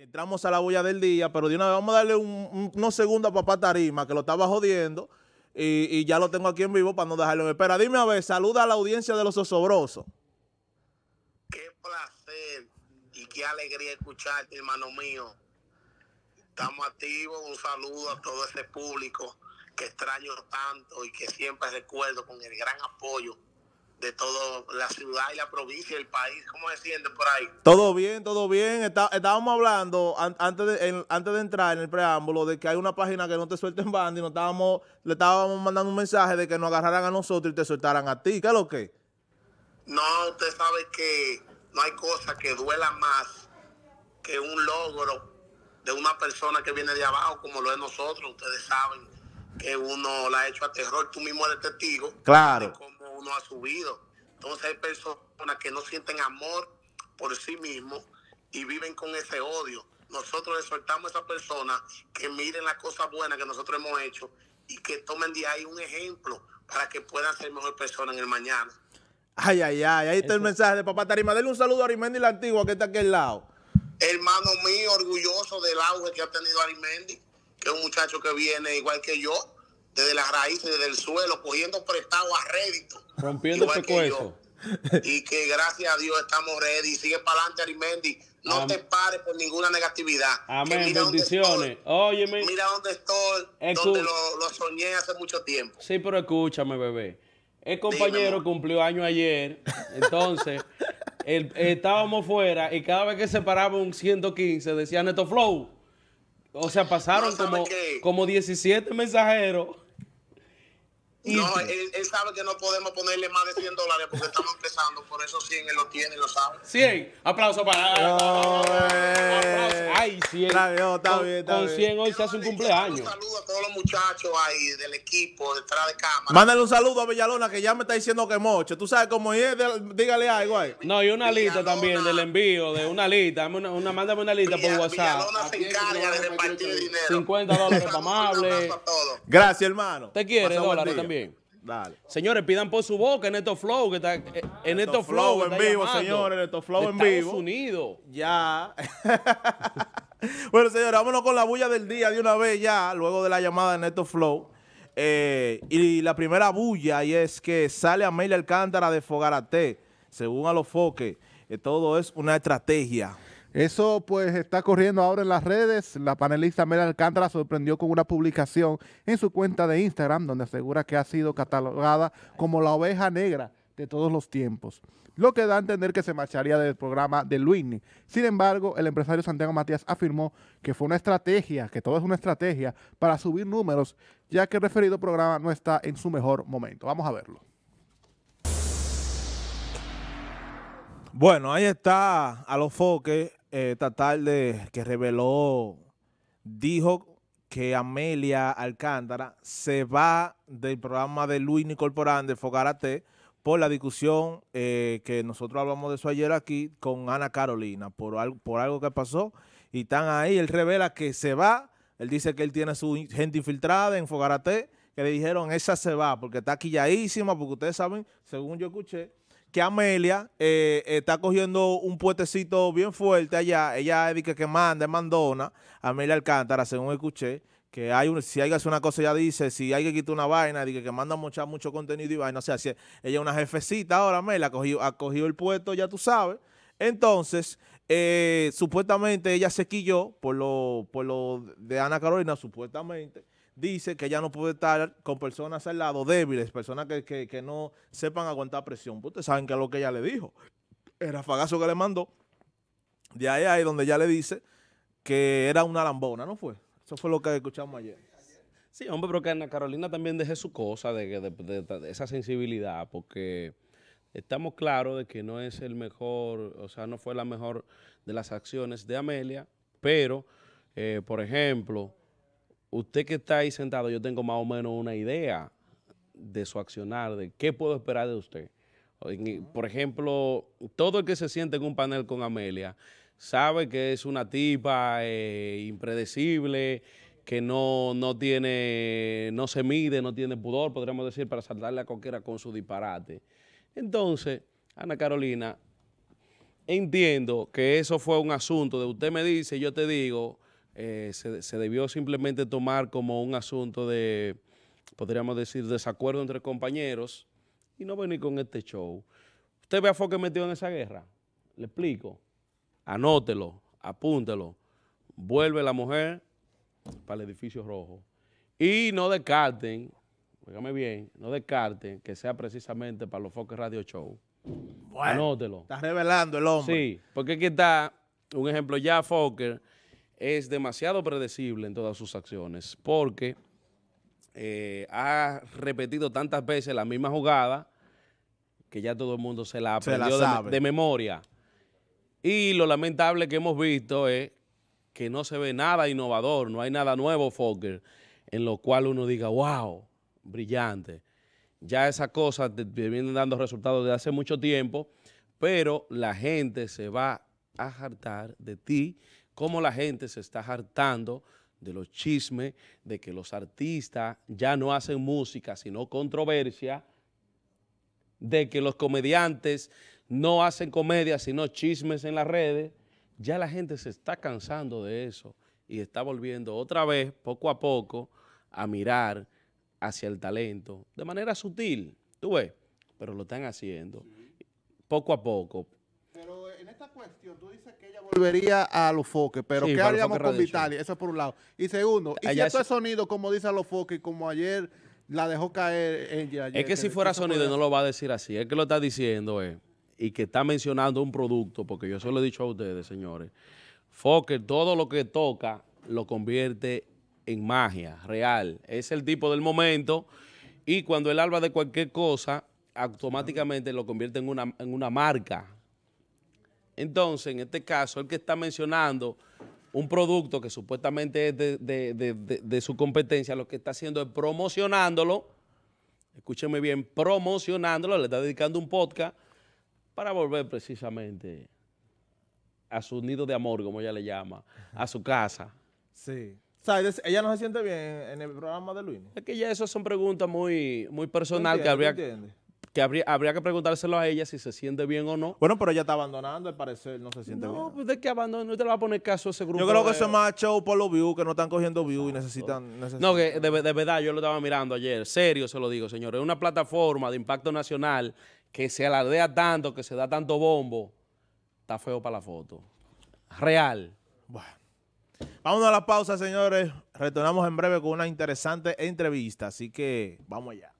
Entramos a la bulla del día, pero de una vez vamos a darle unos segundos a Papá Tarima, que lo estaba jodiendo, y, ya lo tengo aquí en vivo para no dejarlo en espera. Dime a ver, saluda a la audiencia de los osobrosos. Qué placer y qué alegría escucharte, hermano mío. Estamos activos, un saludo a todo ese público que extraño tanto y que siempre recuerdo con el gran apoyo de toda la ciudad y la provincia, el país. ¿Cómo se siente por ahí? Todo bien, todo bien. estábamos hablando antes, de, entrar en el preámbulo de que hay una página que no te suelten en banda y no estábamos, le estábamos mandando un mensaje de que nos agarraran a nosotros y te soltaran a ti. ¿Qué es lo que? No, usted sabe que no hay cosa que duela más que un logro de una persona que viene de abajo, como lo es nosotros. Ustedes saben que uno la ha hecho a terror, tú mismo eres testigo. Claro no ha subido. Entonces hay personas que no sienten amor por sí mismos y viven con ese odio. Nosotros soltamos a esas personas que miren las cosas buenas que nosotros hemos hecho y que tomen de ahí un ejemplo para que puedan ser mejor personas en el mañana. Ay, ay, ay, ahí está el mensaje de Papá Tarima. Dele un saludo a Arimendi la Antigua que está aquí al lado. Hermano mío, orgulloso del auge que ha tenido Arimendi, que es un muchacho que viene igual que yo, desde las raíces, desde el suelo, cogiendo prestado a rédito. Rompiendo ese que Y que gracias a Dios estamos ready. Sigue para adelante, Arimendi. No te pares por ninguna negatividad. Amén. Bendiciones. Oye, Mira dónde estoy, donde lo, soñé hace mucho tiempo. Sí, pero escúchame, bebé. El compañero cumplió año ayer. Entonces, estábamos fuera y cada vez que se paraba un 115 decía Neto Flow. O sea, pasaron como, como 17 mensajeros. No, él, sabe que no podemos ponerle más de 100 dólares porque estamos empezando. Por eso 100 él lo tiene, lo sabe. 100. Aplauso para. Oh, Ay, 100. Está bien, está con, bien. Con 100 hoy se hace un cumpleaños. Un saludo a muchachos ahí del equipo detrás de cámara. Mándale un saludo a Villalona que ya me está diciendo que moche. Tú sabes cómo es, dígale algo ahí. No, y una lista también del envío, de una lista. una mándame una lista por WhatsApp. Villalona se encarga de repartir dinero. 50 dólares para Gracias, hermano. Te quiere dólares también. Dale. Señores, pidan por su boca en estos flow que está eh, en estos, flow, en vivo, señores, en estos flow en Estados vivo. Unidos. Ya. bueno, señor, vámonos con la bulla del día de una vez ya, luego de la llamada de Neto Flow. Eh, y la primera bulla, y es que sale Amelia Alcántara de Fogarate, según a los foques. Eh, todo es una estrategia. Eso pues está corriendo ahora en las redes. La panelista Amelia Alcántara sorprendió con una publicación en su cuenta de Instagram donde asegura que ha sido catalogada como la oveja negra de todos los tiempos, lo que da a entender que se marcharía del programa de Luini. Sin embargo, el empresario Santiago Matías afirmó que fue una estrategia, que todo es una estrategia para subir números, ya que el referido programa no está en su mejor momento. Vamos a verlo. Bueno, ahí está a los foques esta eh, tarde que reveló, dijo que Amelia Alcántara se va del programa de Luis Corporal de Fogarate por la discusión eh, que nosotros hablamos de eso ayer aquí con Ana Carolina, por algo, por algo que pasó. Y están ahí, él revela que se va, él dice que él tiene su gente infiltrada en Fogarate, que le dijeron, esa se va, porque está quilladísima, porque ustedes saben, según yo escuché, que Amelia eh, está cogiendo un puetecito bien fuerte allá. Ella es que, que manda, es mandona, Amelia Alcántara, según escuché, que hay un, si hay que una cosa, ella dice, si alguien quita una vaina, dice que manda mucha, mucho contenido y vaina. O sea, ella es una jefecita ahora, me ha cogido, ha cogido el puesto, ya tú sabes. Entonces, eh, supuestamente ella se quilló por lo, por lo de Ana Carolina, supuestamente. Dice que ella no puede estar con personas al lado débiles, personas que, no sepan aguantar presión. Pues ustedes saben que es lo que ella le dijo. El rafagazo que le mandó. De ahí ahí donde ella le dice que era una lambona, ¿no fue? Eso fue lo que escuchamos ayer. Sí, hombre, pero que Ana Carolina también deje su cosa, de, esa sensibilidad, porque estamos claros de que no es el mejor, o sea, no fue la mejor de las acciones de Amelia, pero, eh, por ejemplo, usted que está ahí sentado, yo tengo más o menos una idea de su accionar, de qué puedo esperar de usted. Por ejemplo, todo el que se siente en un panel con Amelia sabe que es una tipa eh, impredecible, que no, tiene, no se mide, no tiene pudor, podríamos decir, para saltarle a cualquiera con su disparate. Entonces, Ana Carolina, entiendo que eso fue un asunto de usted me dice, yo te digo, eh, se, se, debió simplemente tomar como un asunto de, podríamos decir, desacuerdo entre compañeros y no venir con este show. ¿Usted ve a Foque metido en esa guerra? Le explico. Anótelo, apúntelo. Vuelve la mujer para el edificio rojo. Y no descarten, oígame bien, no descarten que sea precisamente para los Fokker Radio Show. Bueno, Anótelo. Está revelando el hombre. Sí, porque aquí está un ejemplo. Ya Fokker es demasiado predecible en todas sus acciones porque eh, ha repetido tantas veces la misma jugada que ya todo el mundo se la aprendió se de memoria. Y lo lamentable que hemos visto es que no se ve nada innovador, no hay nada nuevo, Fokker, en lo cual uno diga, wow, brillante. Ya esas cosas vienen dando resultados de hace mucho tiempo, pero la gente se va a hartar de ti, como la gente se está hartando de los chismes, de que los artistas ya no hacen música, sino controversia, de que los comediantes no hacen comedia, sino chismes en las redes, ya la gente se está cansando de eso y está volviendo otra vez, poco a poco, a mirar hacia el talento de manera sutil, tú ves, pero lo están haciendo poco a poco. Pero en esta cuestión, tú dices que ella volvería a los foques, pero ¿qué haríamos con Vitali? Eso por un lado. Y segundo, ¿y si es... sonido, como dice los foques, y como ayer la dejó caer ella? es que, si fuera sonido, no lo va a decir así. es que lo está diciendo es. Eh y que está mencionando un producto, porque yo se lo he dicho a ustedes, señores, Fokker todo lo que toca lo convierte en magia real. Es el tipo del momento y cuando él habla de cualquier cosa, automáticamente lo convierte en una, en una marca. Entonces, en este caso, el que está mencionando un producto que supuestamente es de, de, de, su competencia, lo que está haciendo es promocionándolo, ...escúchenme bien, promocionándolo, le está dedicando un podcast para volver precisamente a su nido de amor, como ella le llama, a su casa. Sí. O sea, ella no se siente bien en el programa de Luis. Es que ya eso son preguntas muy, muy personal que habría, que habría, que preguntárselo a ella si se siente bien o no. Bueno, pero ella está abandonando, al parecer, no se siente bien. No, pues de que abandonó, no te le va a poner caso a ese grupo. Yo creo que eso es más show por los views, que no están cogiendo views y necesitan, No, que de, verdad, yo lo estaba mirando ayer, serio se lo digo, señores. Es una plataforma de impacto nacional que se alardea tanto, que se da tanto bombo. Está feo para la foto. Real. Bueno. Vámonos a la pausa, señores. Retornamos en breve con una interesante entrevista, así que vamos allá.